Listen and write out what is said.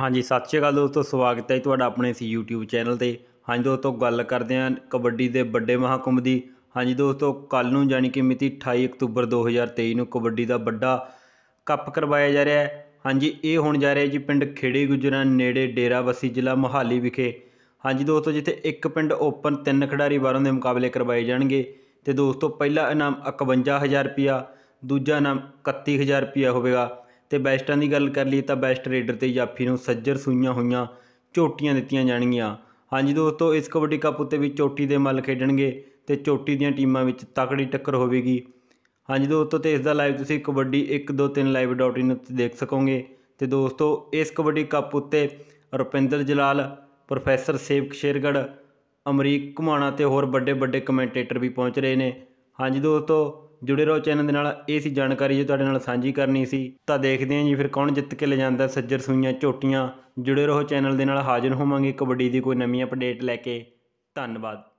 ਹਾਂਜੀ ਸਤਿ ਸ਼੍ਰੀ ਅਕਾਲ ਦੋਸਤੋ ਸਵਾਗਤ ਹੈ ਤੁਹਾਡਾ ਆਪਣੇ ਇਸ YouTube ਚੈਨਲ ਤੇ ਹਾਂਜੀ ਦੋਸਤੋ ਗੱਲ ਕਰਦੇ ਹਾਂ ਕਬੱਡੀ ਦੇ ਵੱਡੇ ਮਹਾਕੁੰਭ ਦੀ ਹਾਂਜੀ ਦੋਸਤੋ ਕੱਲ ਨੂੰ ਯਾਨੀ ਕਿ ਮਿਤੀ 28 ਅਕਤੂਬਰ 2023 ਨੂੰ ਕਬੱਡੀ ਦਾ ਵੱਡਾ ਕੱਪ ਕਰਵਾਇਆ ਜਾ ਰਿਹਾ ਹੈ ਹਾਂਜੀ ਇਹ ਹੋਣ ਜਾ ਰਿਹਾ ਜੀ ਪਿੰਡ ਖੇੜੇ ਗੁਜਰਾਂ ਨੇੜੇ ਡੇਰਾਬੱਸੀ ਜ਼ਿਲ੍ਹਾ ਮੋਹਾਲੀ ਵਿਖੇ ਹਾਂਜੀ ਦੋਸਤੋ ਜਿੱਥੇ ਇੱਕ ਪਿੰਡ ਓਪਨ ਤਿੰਨ ਖਿਡਾਰੀ ਬਾਹਰੋਂ ਦੇ ਮੁਕਾਬਲੇ ਕਰਵਾਏ ਜਾਣਗੇ ਤੇ ਦੋਸਤੋ ਪਹਿਲਾ ਇਨਾਮ 51000 ਰੁਪਿਆ ਦੂਜਾ ਇਨਾਮ 31000 ਰੁਪਿਆ ਹੋਵੇਗਾ ਤੇ ਬੈਸਟਾਂ ਦੀ ਗੱਲ ਕਰ ਲਈ ਤਾਂ ਬੈਸਟ ਰੇਡਰ ਤੇ ਜਾਫੀ ਨੂੰ ਸੱਜਰ ਸੂਈਆਂ ਹੋਈਆਂ ਝੋਟੀਆਂ ਦਿੱਤੀਆਂ ਜਾਣਗੀਆਂ ਹਾਂਜੀ ਦੋਸਤੋ ਇਸ ਕਬੱਡੀ ਕੱਪ ਉੱਤੇ ਵੀ ਚੋਟੀ ਦੇ ਮੱਲ ਖੇਡਣਗੇ ਤੇ ਚੋਟੀ ਦੀਆਂ ਟੀਮਾਂ ਵਿੱਚ ਤਕੜੀ ਟੱਕਰ ਹੋਵੇਗੀ ਹਾਂਜੀ ਦੋਸਤੋ ਤੇ ਇਸ ਦਾ ਲਾਈਵ ਤੁਸੀਂ ਕਬੱਡੀ 123live.in ਉੱਤੇ ਦੇਖ ਸਕੋਗੇ ਤੇ ਦੋਸਤੋ ਇਸ ਕਬੱਡੀ ਕੱਪ ਉੱਤੇ ਰੁਪਿੰਦਰ ਜਲਾਲ ਪ੍ਰੋਫੈਸਰ ਸੇਵਕ ਸ਼ੇਰਗੜ ਅਮਰੀਕ ਘਮਾਣਾ ਤੇ ਹੋਰ ਵੱਡੇ ਵੱਡੇ ਕਮੈਂਟੇਟਰ ਵੀ ਪਹੁੰਚ ਰਹੇ ਨੇ ਹਾਂਜੀ ਦੋਸਤੋ ਜੁੜੇ ਰਹੋ ਚੈਨਲ ਦੇ ਨਾਲ ਇਹ ਸੀ ਜਾਣਕਾਰੀ ਜੋ ਤੁਹਾਡੇ ਨਾਲ ਸਾਂਝੀ ਕਰਨੀ ਸੀ ਤਾਂ ਦੇਖਦੇ ਹਾਂ ਜੀ ਫਿਰ ਕੌਣ ਜਿੱਤ ਕੇ ਲੈ ਜਾਂਦਾ ਸੱਜਰ ਸੂਈਆਂ ਝੋਟੀਆਂ ਜੁੜੇ ਰਹੋ ਚੈਨਲ ਦੇ ਨਾਲ ਹਾਜ਼ਰ ਹੋਵਾਂਗੇ ਕਬੱਡੀ ਦੀ ਕੋਈ ਨਵੀਂ ਅਪਡੇਟ ਲੈ ਕੇ ਧੰਨਵਾਦ